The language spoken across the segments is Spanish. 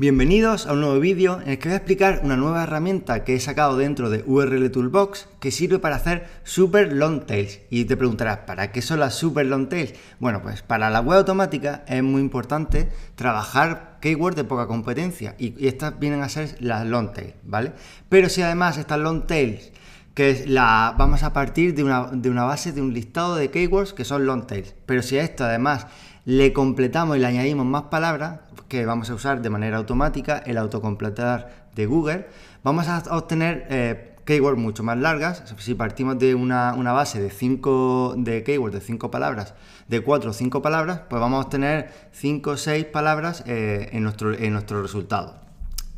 Bienvenidos a un nuevo vídeo en el que voy a explicar una nueva herramienta que he sacado dentro de URL Toolbox que sirve para hacer super long tails. Y te preguntarás, ¿para qué son las super long tails? Bueno, pues para la web automática es muy importante trabajar keywords de poca competencia y, estas vienen a ser las long tails, ¿vale? Pero si además estas long tails que la, vamos a partir de una, base de un listado de keywords que son long tails. Pero si a esto además le completamos y le añadimos más palabras que vamos a usar de manera automática, el autocompletar de Google, vamos a obtener eh, keywords mucho más largas. Si partimos de una, base de 5 de keywords, de 5 palabras, de 4 o 5 palabras, pues vamos a obtener 5 o 6 palabras eh, en, nuestro, en nuestro resultado.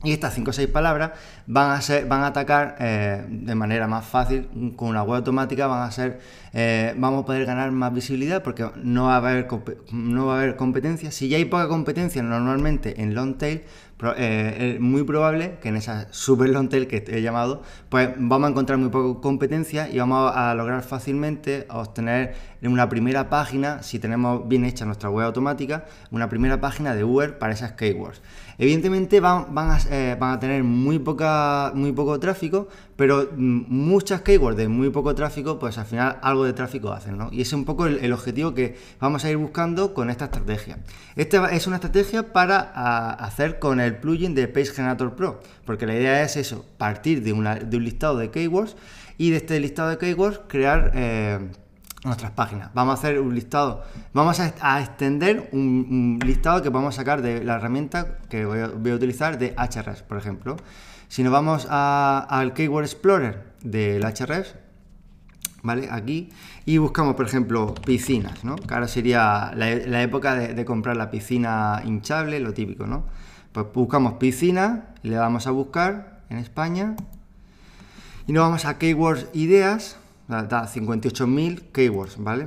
Y estas 5 o 6 palabras van a, ser, van a atacar eh, de manera más fácil con una web automática, van a ser, eh, vamos a poder ganar más visibilidad porque no va, a haber, no va a haber competencia. Si ya hay poca competencia normalmente en long tail, eh, es muy probable que en esa super long tail que he llamado, pues vamos a encontrar muy poca competencia y vamos a lograr fácilmente obtener en una primera página, si tenemos bien hecha nuestra web automática, una primera página de Uber para esas keywords. Evidentemente van, van, a, eh, van a, tener muy, poca, muy poco tráfico, pero mm, muchas keywords de muy poco tráfico, pues al final algo de tráfico hacen, ¿no? Y ese es un poco el, objetivo que vamos a ir buscando con esta estrategia. Esta es una estrategia para ah, hacer con el plugin de Page Generator Pro, porque la idea es eso, partir de, un listado de keywords y de este listado de keywords crear eh, nuestras páginas. Vamos a hacer un listado, vamos a, extender un, listado que vamos a sacar de la herramienta que voy a, utilizar de HRS, por ejemplo. Si nos vamos al Keyword Explorer del HRS, ¿vale? Aquí, y buscamos, por ejemplo, piscinas, ¿no? Que ahora sería la, e-, época de, de, comprar la piscina hinchable, lo típico, ¿no? Pues buscamos piscina, le damos a buscar en España y nos vamos a keywords ideas, da 58.000 keywords, ¿vale?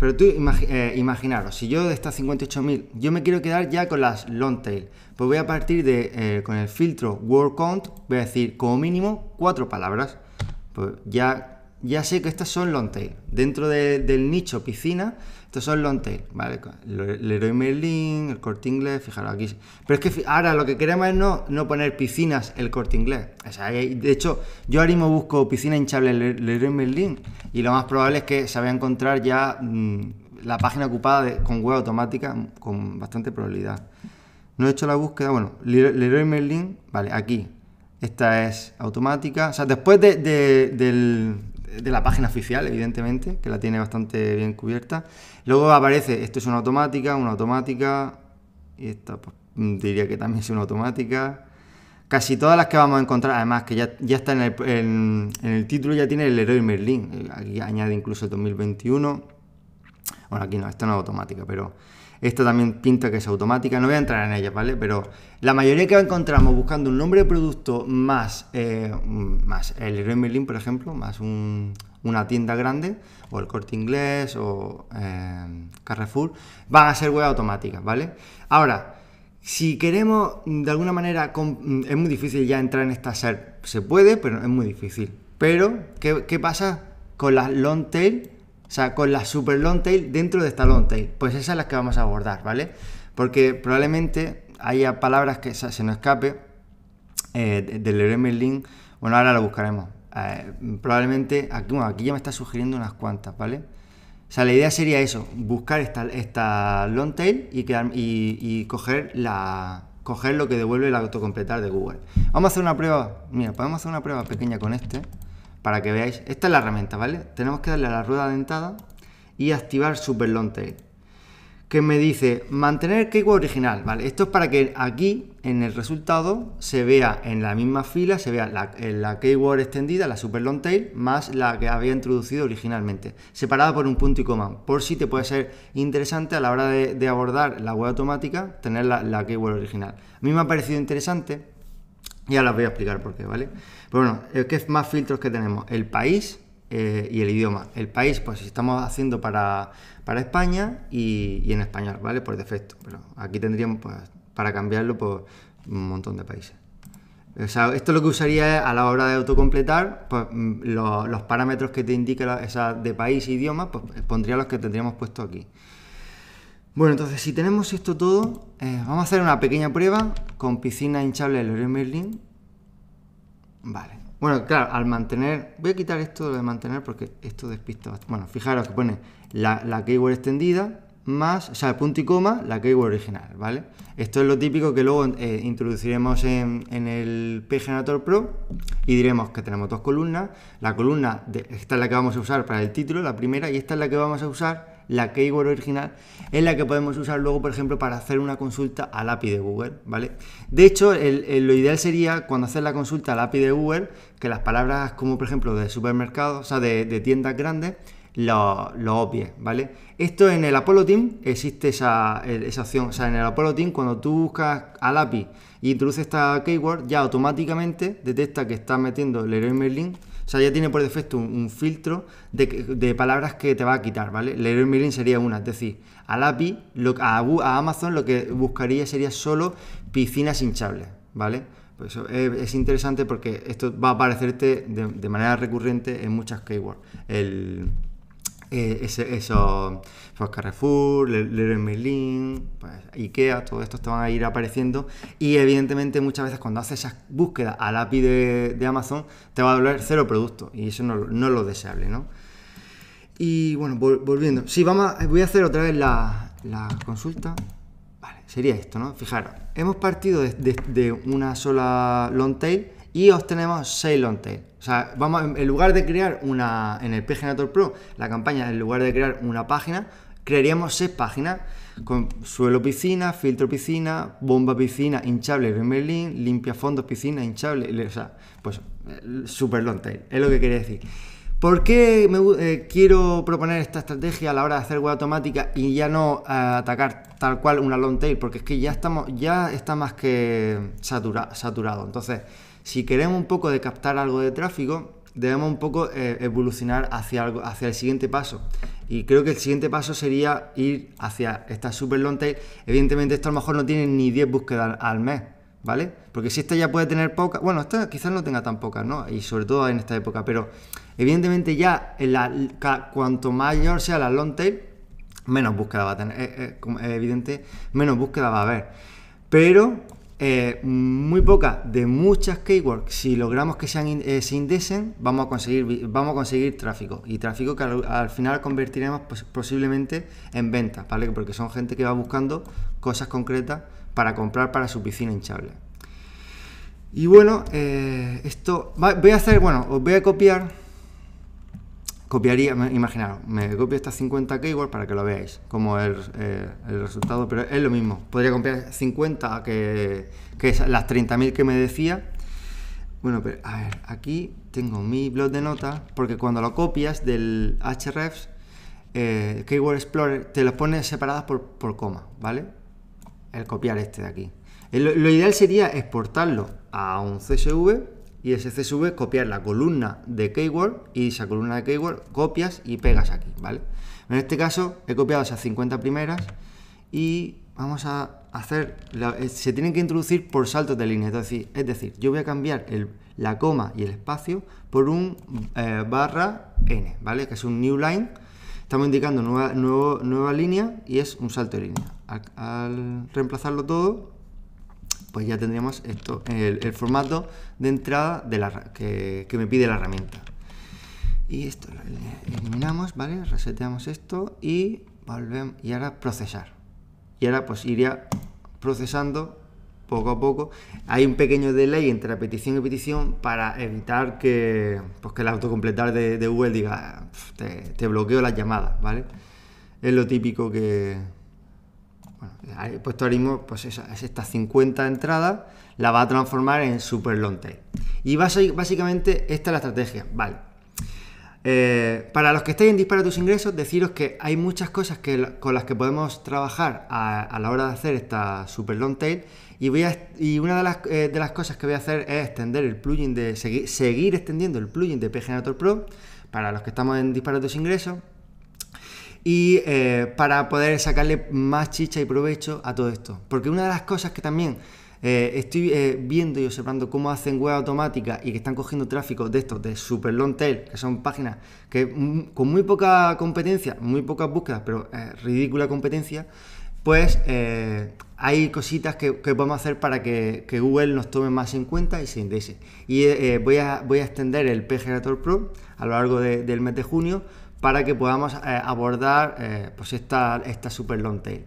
Pero tú eh, imaginaros, si yo de estas 58.000, yo me quiero quedar ya con las long tail, pues voy a partir de, eh, con el filtro word count, voy a decir como mínimo cuatro palabras. Pues ya ya sé que estas son long tail. Dentro del nicho piscina, estos son long tail, ¿vale? Leroy Merlin, el corte inglés, fijaros aquí. Pero es que ahora lo que queremos es no, no poner piscinas el corte inglés. de hecho, yo ahora mismo busco piscina hinchable Leroy Merlin y lo más probable es que se vaya a encontrar ya mm, la página ocupada con web automática con bastante probabilidad. No he hecho la búsqueda, bueno, Leroy Merlin, vale, aquí. Esta es automática. O sea, después de, del, de la página oficial, evidentemente, que la tiene bastante bien cubierta. Luego aparece, esto es una automática, una automática, y esta pues, diría que también es una automática. Casi todas las que vamos a encontrar, además que ya, está en el, en el título, ya tiene el héroe Merlin. Eh, aquí añade incluso el 2021. Bueno, aquí no, esta no es automática, pero esta también pinta que es automática. No voy a entrar en ella, ¿vale? Pero la mayoría que encontramos buscando un nombre de producto más, eh, más el Leroy por ejemplo, más una tienda grande, o el Corte Inglés, o eh, Carrefour, van a ser web automáticas, ¿vale? Ahora, si queremos de alguna manera, es muy difícil ya entrar en esta SER. Se puede, pero es muy difícil. Pero, qué pasa con las long tail o sea, con la super long tail dentro de esta long tail. Pues esas es las que vamos a abordar, ¿vale? Porque probablemente haya palabras que se nos escape eh, del Leroy link. Bueno, ahora lo buscaremos. Eh, probablemente, aquí, aquí ya me está sugiriendo unas cuantas, ¿vale? O sea, la idea sería eso, buscar esta, long tail y, y, coger, la, coger lo que devuelve el autocompletar de Google. Vamos a hacer una prueba, mira, podemos hacer una prueba pequeña con este para que veáis. Esta es la herramienta, ¿vale? Tenemos que darle a la rueda dentada y activar Super Long Tail. Que me dice mantener keyword original, ¿vale? Esto es para que aquí en el resultado se vea en la misma fila, se vea la, keyword extendida, la Super Long Tail, más la que había introducido originalmente, separada por un punto y coma. Por si te puede ser interesante a la hora de, abordar la web automática tener la, la keyword original. A mí me ha parecido interesante ya las voy a explicar por qué, ¿vale? Pero bueno, eh, ¿qué más filtros que tenemos? El país eh, y el idioma. El país, pues si estamos haciendo para, España y, en español, ¿vale? Por defecto. Pero aquí tendríamos, pues, para cambiarlo, por pues, un montón de países. O sea, esto lo que usaría a la hora de autocompletar, pues mm, los parámetros que te indica de país e idioma, pues eh, pondría los que tendríamos puesto aquí. Bueno, entonces si tenemos esto todo, eh, vamos a hacer una pequeña prueba con piscina hinchable de Leroy Merlin. Vale. Bueno, claro, al mantener... Voy a quitar esto de mantener porque esto despista bastante. Bueno, fijaros que pone la, keyword extendida más, o sea, el punto y coma, la keyword original, ¿vale? Esto es lo típico que luego eh, introduciremos en, el Generator Pro y diremos que tenemos dos columnas. La columna, de, esta es la que vamos a usar para el título, la primera, y esta es la que vamos a usar la keyword original, es la que podemos usar luego, por ejemplo, para hacer una consulta al API de Google, ¿vale? De hecho, lo ideal sería cuando haces la consulta al API de Google, que las palabras como, por ejemplo, de supermercado, o sea, de, tiendas grandes, lo, lo ¿vale? Esto en el Apollo Team existe esa, esa, opción. O sea, en el Apollo Team, cuando tú buscas al API y introduces esta keyword, ya automáticamente detecta que estás metiendo el héroe Merlin sea, ya tiene por defecto un, filtro de, palabras que te va a quitar, ¿vale? Leroy Merlin sería una, es decir, al API, a, Amazon lo que buscaría sería solo piscinas hinchables, ¿vale? Pues eso es, interesante porque esto va a aparecerte de, manera recurrente en muchas keywords. El, eh, eso, Carrefour, Leroy Merlin, pues, Ikea, todo esto te van a ir apareciendo y evidentemente muchas veces cuando haces esas búsquedas al API de, Amazon te va a doler cero producto y eso no, es lo deseable, ¿no? Y bueno, volviendo, sí, vamos a, voy a hacer otra vez la, consulta. Vale, sería esto, ¿no? Fijaros, hemos partido de, una sola long tail y obtenemos 6 long tail. O sea, vamos, en lugar de crear una, en el PGNator Pro, la campaña, en lugar de crear una página, crearíamos 6 páginas con suelo piscina, filtro piscina, bomba piscina, hinchable remerlin, limpia fondos piscina, hinchable, o sea, pues eh, super long tail, es lo que quería decir. ¿Por qué eh, quiero proponer esta estrategia a la hora de hacer web automática y ya no eh, atacar tal cual una long tail? Porque es que ya estamos, ya está más que saturado. Entonces, si queremos un poco de captar algo de tráfico, debemos un poco eh, evolucionar hacia, algo, hacia el siguiente paso. Y creo que el siguiente paso sería ir hacia esta super long tail. Evidentemente esto a lo mejor no tiene ni 10 búsquedas al mes, ¿vale? Porque si esta ya puede tener pocas, bueno, esta quizás no tenga tan pocas, ¿no? Y sobre todo en esta época, pero evidentemente ya la, cuanto mayor sea la long tail, menos búsqueda va a tener, eh, eh, es evidente, menos búsqueda va a haber. Pero eh, muy poca de muchas keywords, si logramos que sean eh, se indesen vamos a conseguir vamos a conseguir tráfico y tráfico que al, final convertiremos pues, posiblemente en ventas, ¿vale? Porque son gente que va buscando cosas concretas para comprar para su piscina hinchable. Y bueno, eh, esto voy a hacer, bueno, os voy a copiar copiaría, imaginaros, me copio estas 50 keywords para que lo veáis, como el, eh, el resultado, pero es lo mismo. Podría copiar 50, que, que es las 30.000 que me decía. Bueno, pero a ver, aquí tengo mi blog de notas, porque cuando lo copias del hrefs, eh, Keyword Explorer te los pone separadas por, coma, ¿vale? El copiar este de aquí. lo ideal sería exportarlo a un CSV y ese CSV copiar la columna de keyword y esa columna de keyword copias y pegas aquí, ¿vale? En este caso he copiado esas 50 primeras y vamos a hacer, eh, se tienen que introducir por saltos de línea, es decir, es decir yo voy a cambiar la coma y el espacio por un eh, barra n, ¿vale? Que es un new line, estamos indicando nueva, nueva línea y es un salto de línea. al reemplazarlo todo pues ya tendríamos esto, el, el formato de entrada de la, que, me pide la herramienta. Y esto lo eliminamos, ¿vale? Reseteamos esto y volvemos. Y ahora procesar. Y ahora pues iría procesando poco a poco. Hay un pequeño delay entre petición y petición para evitar pues, que, el autocompletar de, de Google diga, te, bloqueo las llamadas, ¿vale? Es lo típico que, bueno, he puesto pues esa estas 50 entradas, la va a transformar en super long tail. Y básicamente esta es la estrategia, ¿vale? Eh, para los que estáis en Dispara ingresos, deciros que hay muchas cosas que, con las que podemos trabajar a, la hora de hacer esta super long tail. Y, voy a, y una eh, de las, cosas que voy a hacer es extender el plugin de seguir, seguir extendiendo el plugin de PGenator Pro para los que estamos en disparatos tus ingresos y eh, para poder sacarle más chicha y provecho a todo esto. Porque una de las cosas que también eh, estoy eh, viendo y observando cómo hacen web automática y que están cogiendo tráfico de estos, de super long tail, que son páginas que mm, con muy poca competencia, muy pocas búsquedas, pero ridícula competencia, pues hay cositas que, podemos hacer para que, Google nos tome más en cuenta y se indese Y voy a, extender el PGR Pro a lo largo del mes de junio para que podamos eh, abordar eh, pues esta, esta, super long tail.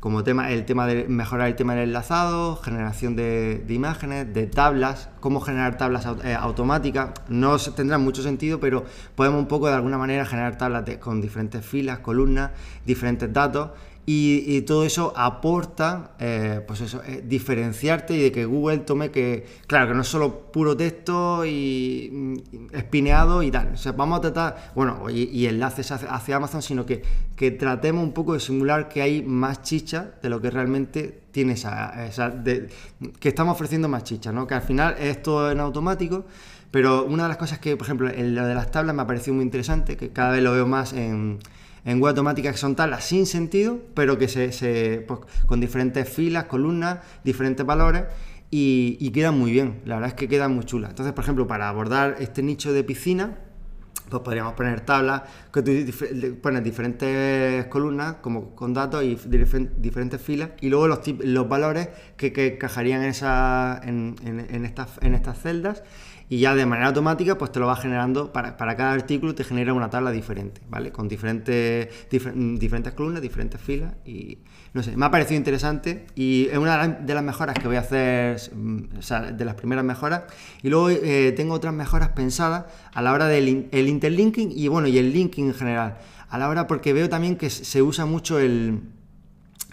Como tema, el tema de mejorar el tema del enlazado, generación de, imágenes, de tablas, cómo generar tablas eh, automáticas. No tendrá mucho sentido, pero podemos un poco de alguna manera generar tablas con diferentes filas, columnas, diferentes datos y, todo eso aporta, eh, pues eso, eh, diferenciarte y de que Google tome que, claro, que no es solo puro texto y, mm, espineado y tal. O sea, vamos a tratar, bueno, y, enlaces hacia, Amazon, sino que, tratemos un poco de simular que hay más chicha de lo que realmente tiene esa, que estamos ofreciendo más chicha, ¿no? Que al final es todo en automático. Pero una de las cosas que, por ejemplo, en lo de las tablas me ha parecido muy interesante, que cada vez lo veo más en en web automática tablas sin sentido, pero que se, pues, con diferentes filas, columnas, diferentes valores y, quedan muy bien. La verdad es que quedan muy chulas. Entonces, por ejemplo, para abordar este nicho de piscina, pues podríamos poner tablas que diferentes columnas como con datos y diferentes filas y luego los, valores que, encajarían en, esa, estas, en estas celdas y ya de manera automática pues te lo va generando, para, cada artículo te genera una tabla diferente, ¿vale? Con diferentes, mm, diferentes columnas, diferentes filas y no sé, me ha parecido interesante y es una de las mejoras que voy a hacer, mm, o sea, de las primeras mejoras y luego eh, tengo otras mejoras pensadas a la hora del el interlinking y bueno, y el linking en general, a la hora porque veo también que se usa mucho el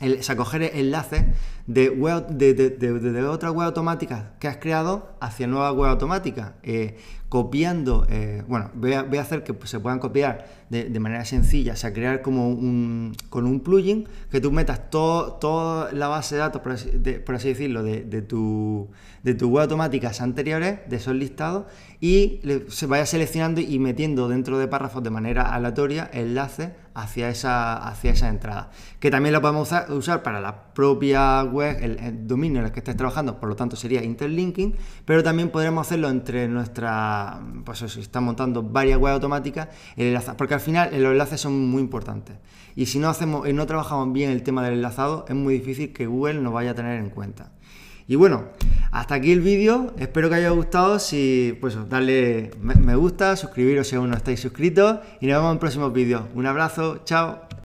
el, o sea, coger enlaces de, web, de, otra web automática que has creado hacia nueva web automática, eh, copiando, eh, bueno, voy a, hacer que pues, se puedan copiar de, manera sencilla, o sea, crear como un, con un plugin que tú metas toda la base de datos, por así, decirlo, de, tu, web automáticas anteriores, de esos listados, y se vaya seleccionando y metiendo dentro de párrafos de manera aleatoria enlaces hacia esa, hacia esa entrada. Que también lo podemos usar, para la propia web, el, dominio en el que estés trabajando, por lo tanto sería interlinking, pero también podremos hacerlo entre nuestra, pues si está montando varias webs automáticas, el porque al final eh, los enlaces son muy importantes. Y si no, hacemos, eh, no trabajamos bien el tema del enlazado, es muy difícil que Google nos vaya a tener en cuenta. Y bueno, hasta aquí el vídeo. Espero que haya gustado. Si, pues, darle me gusta, suscribiros si aún no estáis suscritos. Y nos vemos en próximos vídeos. Un abrazo, chao.